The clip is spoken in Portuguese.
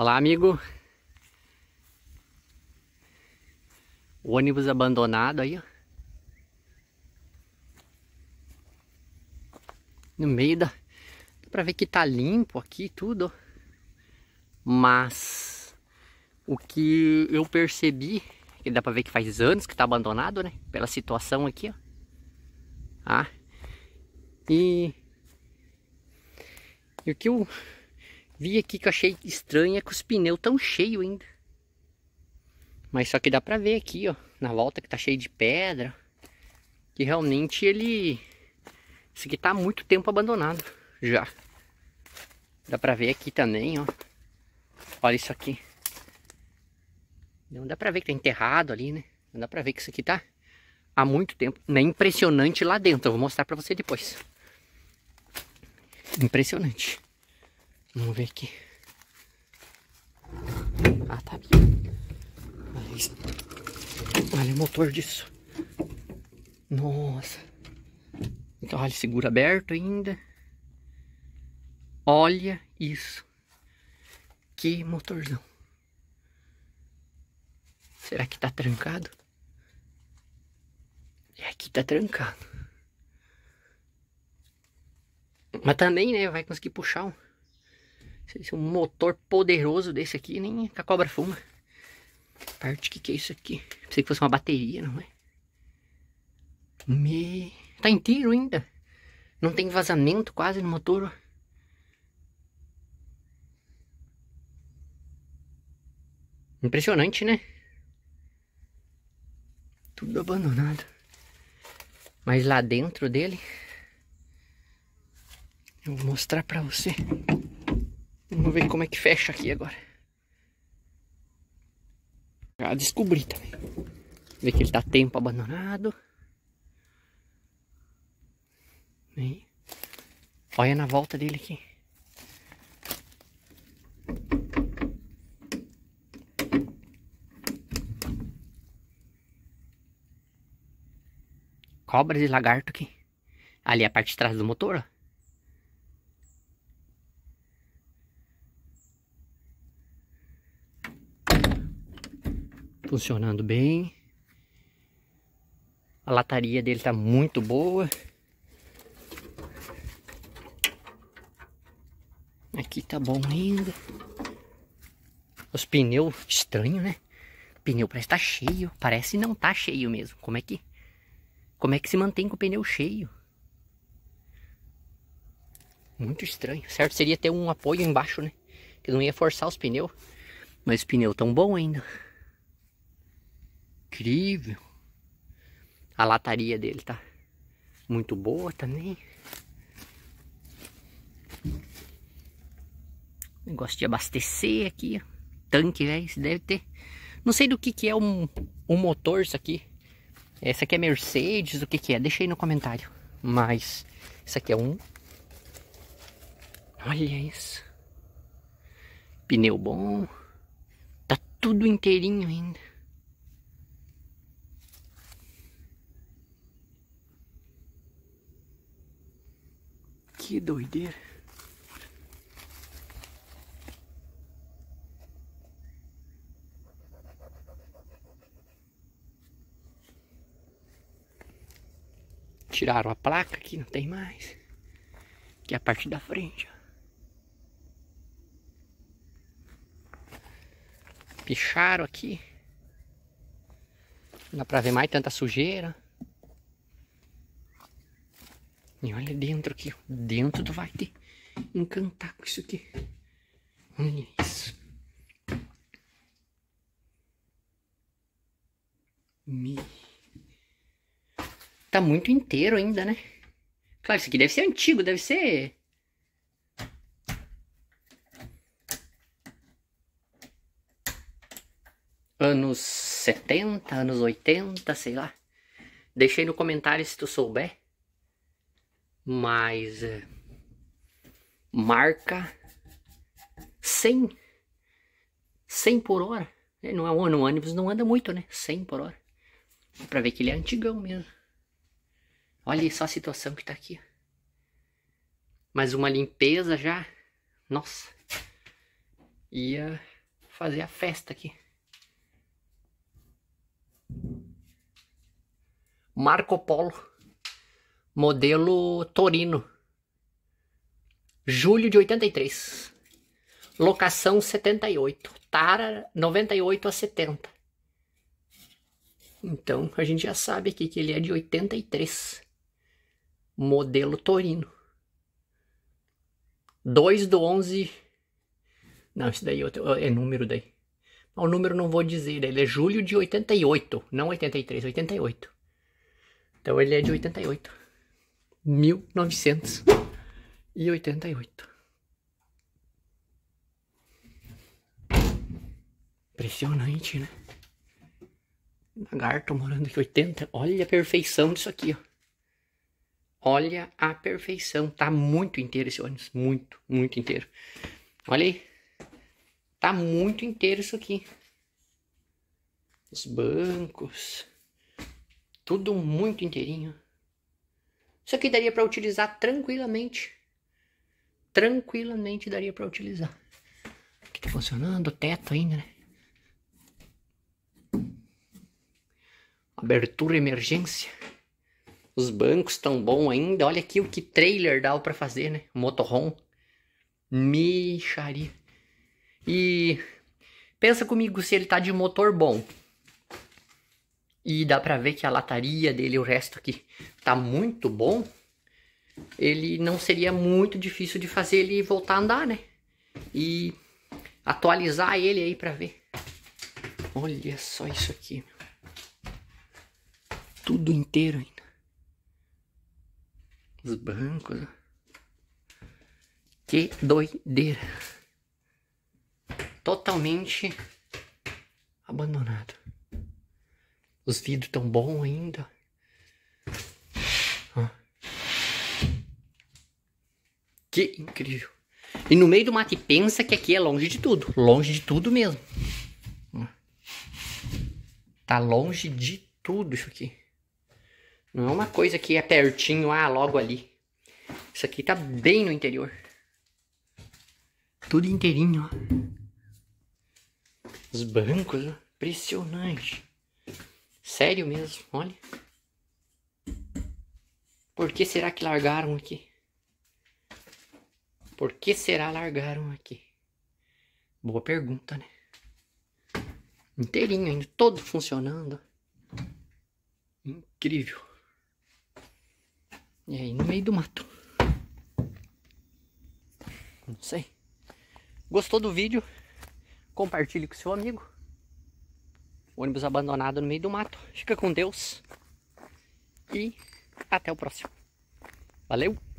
Olá, amigo. O ônibus abandonado aí, ó. No meio da... Dá pra ver que tá limpo aqui tudo, Mas... O que eu percebi... Que dá pra ver que faz anos que tá abandonado, né? Pela situação aqui, ó. Ah. E... E o que eu Vi aqui que eu achei estranha com os pneus tão cheios ainda. Mas só que dá pra ver aqui, ó, na volta que tá cheio de pedra. Que realmente ele... isso aqui tá há muito tempo abandonado já. Dá pra ver aqui também, ó. Olha isso aqui. Não dá pra ver que tá enterrado ali, né? Não dá pra ver que isso aqui tá há muito tempo. É impressionante lá dentro. Eu vou mostrar pra você depois. Impressionante. Vamos ver aqui. Ah, tá aqui. Olha isso. Olha o motor disso. Nossa. Então, olha, segura aberto ainda. Olha isso. Que motorzão. Será que tá trancado? E é, aqui tá trancado. Mas também, né, vai conseguir puxar um. Se um motor poderoso desse aqui, nem a cobra fuma. Parte, que, que é isso aqui? Pensei que fosse uma bateria, não é? Me... Tá inteiro ainda. Não tem vazamento quase no motor. Impressionante, né? Tudo abandonado. Mas lá dentro dele... Eu vou mostrar pra você. Vamos ver como é que fecha aqui agora. Já descobri também. Vê que ele tá tempo abandonado. Vem. Olha na volta dele aqui. Cobras de lagarto aqui. Ali é a parte de trás do motor, ó. funcionando bem. A lataria dele tá muito boa. Aqui tá bom ainda. Os pneus estranho, né? O pneu parece tá cheio, parece não tá cheio mesmo. Como é que Como é que se mantém com o pneu cheio? Muito estranho. Certo seria ter um apoio embaixo, né? Que não ia forçar os pneus. Mas os pneus tão bom ainda incrível. A lataria dele tá muito boa também. Negócio de abastecer aqui, ó. Tanque, velho, isso deve ter. Não sei do que que é um, um motor isso aqui. Essa aqui é Mercedes, o que que é? Deixa aí no comentário. Mas, isso aqui é um. Olha isso. Pneu bom. Tá tudo inteirinho ainda. Que doideira. Tiraram a placa aqui, não tem mais. Que é a parte da frente, ó. Picharam aqui. Não dá pra ver mais tanta sujeira. E olha dentro aqui, dentro tu vai te encantar com isso aqui. Olha isso. Me... Tá muito inteiro ainda, né? Claro, isso aqui deve ser antigo, deve ser... Anos 70, anos 80, sei lá. Deixa aí no comentário se tu souber mas é, marca 100, 100 por hora. É, não é, um ônibus não anda muito, né? 100 por hora. Dá pra ver que ele é antigão mesmo. Olha só a situação que tá aqui. Mais uma limpeza já. Nossa. Ia fazer a festa aqui. Marco Polo modelo Torino. Julho de 83. Locação 78. Tara 98 a 70. Então a gente já sabe aqui que ele é de 83. Modelo Torino. 2 do 11. Não, isso daí é, é número daí. O número não vou dizer, né? ele é julho de 88, não 83, 88. Então ele é de 88. 1988. Impressionante, né? Lagarto morando aqui 80. Olha a perfeição disso aqui, ó. Olha a perfeição. Tá muito inteiro esse ônibus. Muito, muito inteiro. Olha aí. Tá muito inteiro isso aqui. Os bancos. Tudo muito inteirinho. Isso aqui daria para utilizar tranquilamente. Tranquilamente daria para utilizar. Aqui tá funcionando, o teto ainda, né? Abertura emergência. Os bancos estão bom ainda. Olha aqui o que trailer dá para fazer, né? Motorhome. Micharia. E pensa comigo se ele tá de motor bom e dá pra ver que a lataria dele, o resto que tá muito bom, ele não seria muito difícil de fazer ele voltar a andar, né? E atualizar ele aí pra ver. Olha só isso aqui. Tudo inteiro ainda. Os bancos. Né? Que doideira. Totalmente abandonado. Os vidros tão bons ainda. Que incrível. E no meio do mato, e pensa que aqui é longe de tudo. Longe de tudo mesmo. Tá longe de tudo isso aqui. Não é uma coisa que é pertinho, ah, logo ali. Isso aqui tá bem no interior. Tudo inteirinho, ó. Os bancos, ó. Impressionante. Sério mesmo, olha. Por que será que largaram aqui? Por que será largaram aqui? Boa pergunta, né? Inteirinho ainda, todo funcionando. Incrível. E aí, no meio do mato. Não sei. Gostou do vídeo? Compartilhe com seu amigo ônibus abandonado no meio do mato. Fica com Deus e até o próximo. Valeu!